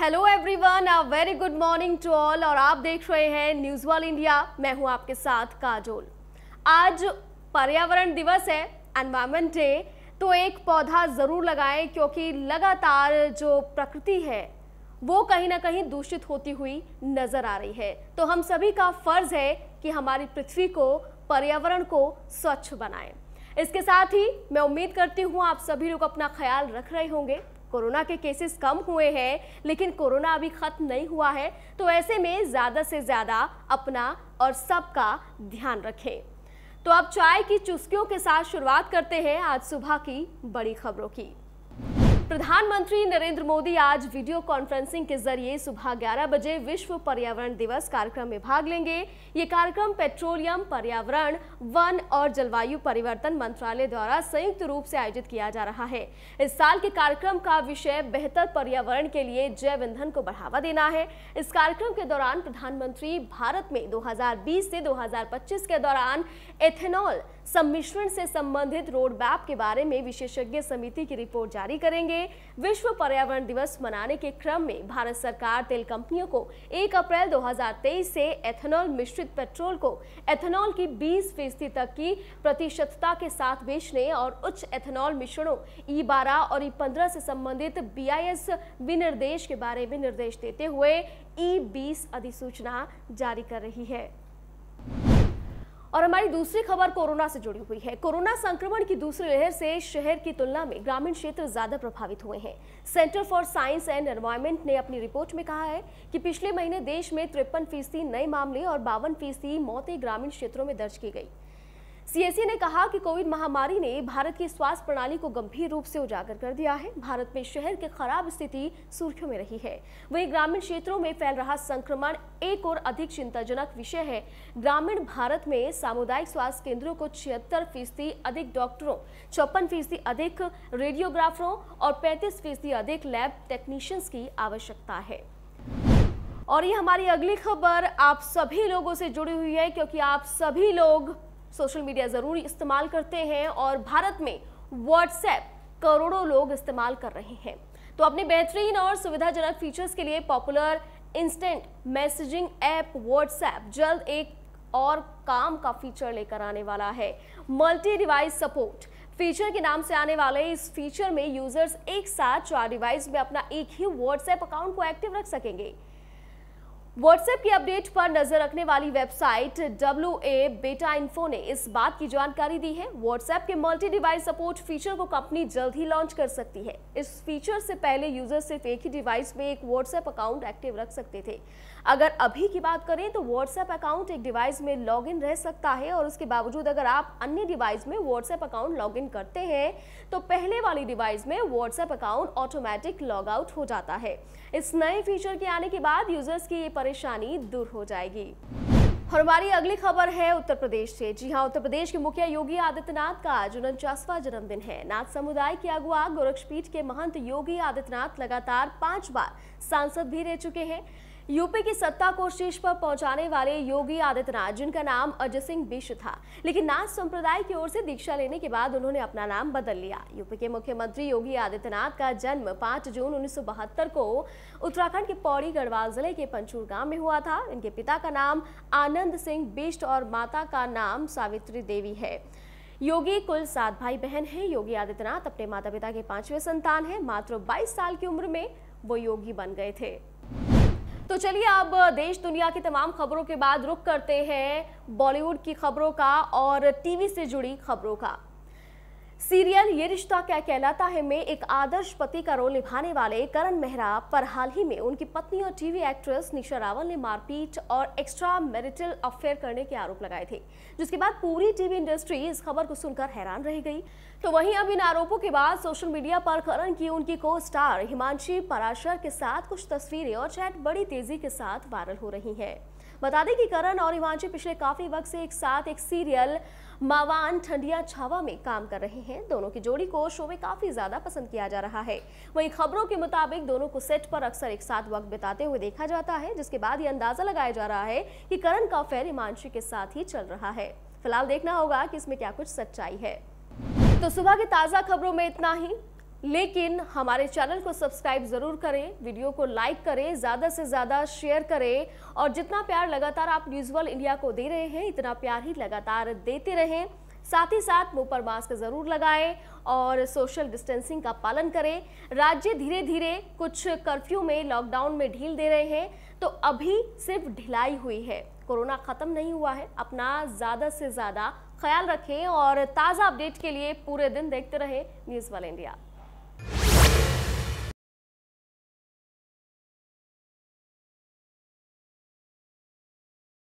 hello everyone uh very good morning to all और आप देख रहे हैं न्यूज़ वॉल इंडिया मैं हूं आपके साथ काजोल आज पर्यावरण दिवस है एनवायरमेंट डे तो एक पौधा ज़रूर लगाएं क्योंकि लगातार जो प्रकृति है वो कहीं ना कहीं दूषित होती हुई नज़र आ रही है तो हम सभी का फ़र्ज़ है कि हमारी पृथ्वी को पर्यावरण को स्वच्छ बनाएं इसके साथ ही मैं उम्मीद करती हूँ आप सभी लोग अपना ख्याल रख रहे होंगे कोरोना के केसेस कम हुए हैं लेकिन कोरोना अभी खत्म नहीं हुआ है तो ऐसे में ज़्यादा से ज़्यादा अपना और सबका ध्यान रखें तो अब चाय की चुस्कियों के साथ शुरुआत करते हैं आज सुबह की बड़ी खबरों की प्रधानमंत्री नरेंद्र मोदी आज वीडियो कॉन्फ्रेंसिंग के जरिए सुबह 11 बजे विश्व पर्यावरण दिवस कार्यक्रम में भाग लेंगे ये कार्यक्रम पेट्रोलियम पर्यावरण वन और जलवायु परिवर्तन मंत्रालय द्वारा संयुक्त रूप से आयोजित किया जा रहा है इस साल के कार्यक्रम का विषय बेहतर पर्यावरण के लिए जैव ईंधन को बढ़ावा देना है इस कार्यक्रम के दौरान प्रधानमंत्री भारत में दो से दो के दौरान एथेनॉल सम्मिश्रण से संबंधित रोड मैप के बारे में विशेषज्ञ समिति की रिपोर्ट जारी करेंगे विश्व पर्यावरण दिवस मनाने के क्रम में भारत सरकार तेल कंपनियों को 1 अप्रैल 2023 से एथेनॉल मिश्रित पेट्रोल को एथेनॉल की 20 फीसदी तक की प्रतिशतता के साथ बेचने और उच्च एथेनॉल मिश्रणों ई e बारह और ई e पंद्रह से संबंधित बी विनिर्देश के बारे में निर्देश देते हुए ई e बीस अधिसूचना जारी कर रही है और हमारी दूसरी खबर कोरोना से जुड़ी हुई है कोरोना संक्रमण की दूसरी लहर से शहर की तुलना में ग्रामीण क्षेत्र ज्यादा प्रभावित हुए हैं centre for science and environment ने अपनी रिपोर्ट में कहा है कि पिछले महीने देश में तिरपन फीसदी नए मामले और बावन फीसदी मौतें ग्रामीण क्षेत्रों में दर्ज की गई सीएसई e ने कहा कि कोविड महामारी ने भारत की स्वास्थ्य प्रणाली को गंभीर रूप से उजागर कर दिया है भारत में शहर की खराब स्थिति सुर्खियों में रही है वही ग्रामीण क्षेत्रों में फैल रहा संक्रमण एक और अधिक चिंताजनक विषय है ग्रामीण भारत में सामुदायिक स्वास्थ्य केंद्रों को छिहत्तर फीसदी अधिक डॉक्टरों छप्पन फीसदी अधिक रेडियोग्राफरों और पैंतीस फीसदी अधिक लैब टेक्नीशियंस की आवश्यकता है और ये हमारी अगली खबर आप सभी लोगों से जुड़ी हुई है क्योंकि आप सभी लोग सोशल मीडिया ज़रूर इस्तेमाल करते हैं और भारत में व्हाट्सएप करोड़ों लोग इस्तेमाल कर रहे हैं तो अपने बेहतरीन और सुविधाजनक फीचर्स के लिए popular instant messaging app WhatsApp जल्द एक और काम का फीचर लेकर आने वाला है मल्टी डिवाइस सपोर्ट फीचर के नाम से आने वाले इस फीचर में यूजर्स एक साथ चार डिवाइस में अपना एक ही व्हाट्सएप अकाउंट को एक्टिव रख सकेंगे व्हाट्सएप की अपडेट पर नजर रखने वाली वेबसाइट डब्ल्यू ए बेटा इन्फो ने इस बात की जानकारी दी है व्हाट्सएप के मल्टी डिवाइस सपोर्ट फीचर को कंपनी जल्द ही लॉन्च कर सकती है इस फीचर से पहले यूजर सिर्फ एक ही डिवाइस में एक व्हाट्सएप अकाउंट एक्टिव रख सकते थे अगर अभी की बात करें तो व्हाट्सएप अकाउंट एक डिवाइस में लॉग रह सकता है और उसके बावजूद अगर आप अन्य डिवाइस में व्हाट्सएप अकाउंट लॉग करते हैं तो पहले वाली डिवाइस में WhatsApp account automatic log out हो जाता है इस नए फीचर के आने के बाद यूजर्स की परेशानी दूर हो जाएगी और हमारी अगली खबर है उत्तर प्रदेश से जी हाँ उत्तर प्रदेश के मुखिया योगी आदित्यनाथ का आज उनचासवा जन्मदिन है नाथ समुदाय के अगुआ गोरक्षपीठ के महंत योगी आदित्यनाथ लगातार पांच बार सांसद भी रह चुके हैं यूपी की सत्ता को शीर्ष पर पहुंचाने वाले योगी आदित्यनाथ जिनका नाम अजय सिंह बिश था लेकिन नाथ संप्रदाय की ओर से दीक्षा लेने के बाद उन्होंने अपना नाम बदल लिया यूपी के मुख्यमंत्री योगी आदित्यनाथ का जन्म 5 जून 1972 को उत्तराखंड के पौड़ी गढ़वाल जिले के पंचूर गांव में हुआ था इनके पिता का नाम आनंद सिंह बिष्ट और माता का नाम सावित्री देवी है योगी कुल सात भाई बहन है योगी आदित्यनाथ अपने माता पिता के पांचवें संतान है मात्र बाईस साल की उम्र में वो योगी बन गए थे तो चलिए अब देश दुनिया की तमाम खबरों के बाद रुक करते हैं बॉलीवुड की खबरों का और टीवी से जुड़ी खबरों का सीरियल ये रिश्ता क्या कहलाता है में एक आदर्श पति का रोल निभाने वाले करण मेहरा पर हाल ही में उनकी पत्नी और टीवी एक्ट्रेस निशा रावल ने मारपीट और एक्स्ट्रा मैरिटल अफेयर करने के आरोप लगाए थे जिसके बाद पूरी टीवी इंडस्ट्री इस खबर को सुनकर हैरान रह गई तो वहीं अब इन आरोपों के बाद सोशल मीडिया पर करण की उनकी को स्टार हिमांशी पराशर के साथ कुछ तस्वीरें और चैट बड़ी तेजी के साथ वायरल हो रही है बता दें कि करण और हिमांशी पिछले काफी वक्त से एक साथ एक सीरियल मावान ठंडिया छावा में काम कर रहे हैं हैं दोनों की जोड़ी को शो में काफी ज्यादा पसंद किया जा रहा है वहीं खबरों के मुताबिक दोनों को सेट पर अक्सर एक साथ वक्त बिताते हुए देखा जाता है जिसके बाद ये अंदाजा लगाया जा रहा है कि करण का अफेयर हिमांशु के साथ ही चल रहा है फिलहाल देखना होगा कि इसमें क्या कुछ सच्चाई है तो सुबह की ताज़ा खबरों में इतना ही लेकिन हमारे चैनल को सब्सक्राइब ज़रूर करें वीडियो को लाइक करें ज़्यादा से ज़्यादा शेयर करें और जितना प्यार लगातार आप न्यूज़ वर्ल्ड इंडिया को दे रहे हैं इतना प्यार ही लगातार देते रहें साथ ही साथ मुंह पर मास्क जरूर लगाएं और सोशल डिस्टेंसिंग का पालन करें राज्य धीरे धीरे कुछ कर्फ्यू में लॉकडाउन में ढील दे रहे हैं तो अभी सिर्फ ढिलाई हुई है कोरोना ख़त्म नहीं हुआ है अपना ज़्यादा से ज़्यादा ख्याल रखें और ताज़ा अपडेट के लिए पूरे दिन देखते रहें न्यूज़ वाल इंडिया